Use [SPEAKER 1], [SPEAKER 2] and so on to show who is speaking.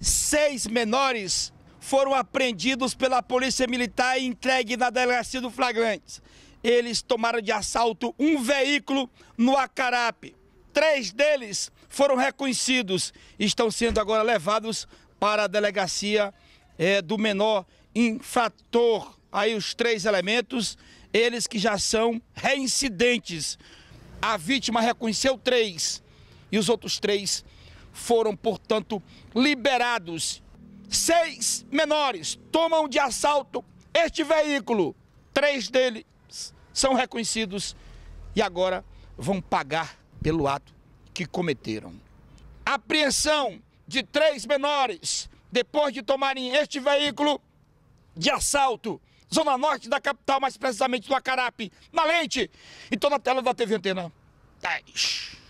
[SPEAKER 1] Seis menores foram apreendidos pela Polícia Militar e entregue na delegacia do flagrante. Eles tomaram de assalto um veículo no Acarape. Três deles foram reconhecidos e estão sendo agora levados para a delegacia é, do menor infrator. Aí os três elementos, eles que já são reincidentes. A vítima reconheceu três e os outros três foram, portanto, liberados. Seis menores tomam de assalto este veículo. Três deles são reconhecidos e agora vão pagar pelo ato que cometeram. Apreensão de três menores depois de tomarem este veículo de assalto. Zona Norte da capital, mais precisamente do Acarape, na lente. Então na tela da TV Antena
[SPEAKER 2] 10.